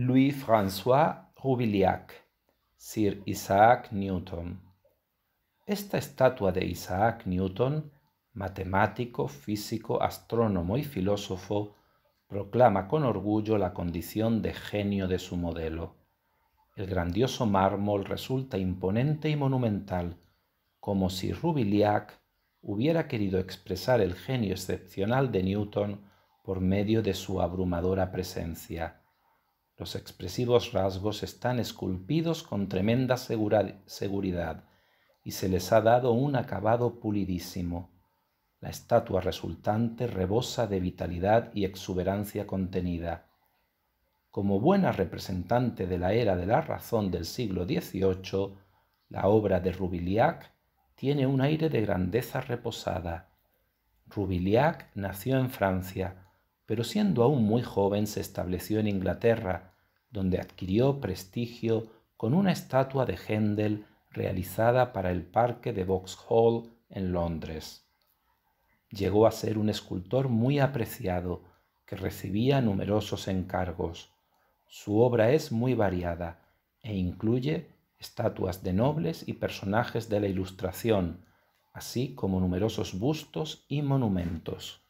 Louis-François Roubiliac, Sir Isaac Newton. Esta estatua de Isaac Newton, matemático, físico, astrónomo y filósofo, proclama con orgullo la condición de genio de su modelo. El grandioso mármol resulta imponente y monumental, como si Rubiliac hubiera querido expresar el genio excepcional de Newton por medio de su abrumadora presencia. Los expresivos rasgos están esculpidos con tremenda seguridad y se les ha dado un acabado pulidísimo. La estatua resultante rebosa de vitalidad y exuberancia contenida. Como buena representante de la era de la razón del siglo XVIII, la obra de Rubiliac tiene un aire de grandeza reposada. Rubiliac nació en Francia, pero siendo aún muy joven se estableció en Inglaterra, donde adquirió prestigio con una estatua de Händel realizada para el parque de Vauxhall en Londres. Llegó a ser un escultor muy apreciado que recibía numerosos encargos. Su obra es muy variada e incluye estatuas de nobles y personajes de la Ilustración, así como numerosos bustos y monumentos.